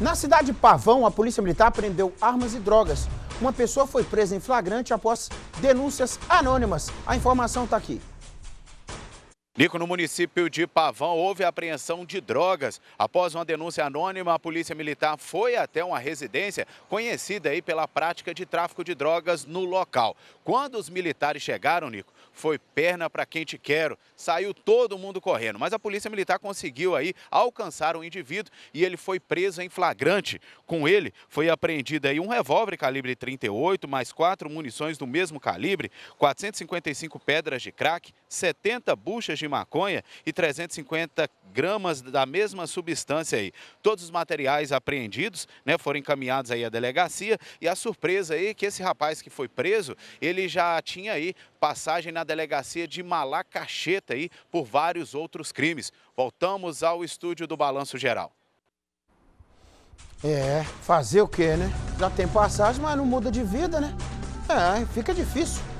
Na cidade de Pavão, a Polícia Militar prendeu armas e drogas. Uma pessoa foi presa em flagrante após denúncias anônimas. A informação está aqui. Nico, no município de Pavão, houve apreensão de drogas. Após uma denúncia anônima, a Polícia Militar foi até uma residência conhecida aí pela prática de tráfico de drogas no local. Quando os militares chegaram, Nico, foi perna para quem te quero. Saiu todo mundo correndo, mas a Polícia Militar conseguiu aí alcançar o um indivíduo e ele foi preso em flagrante. Com ele foi apreendido aí um revólver calibre 38, mais quatro munições do mesmo calibre, 455 pedras de crack, 70 buchas de maconha e 350 gramas da mesma substância aí. Todos os materiais apreendidos né, foram encaminhados aí à delegacia e a surpresa aí é que esse rapaz que foi preso, ele já tinha aí passagem na delegacia de Malacacheta aí por vários outros crimes. Voltamos ao estúdio do Balanço Geral. É, fazer o quê, né? Já tem passagem, mas não muda de vida, né? É, fica difícil.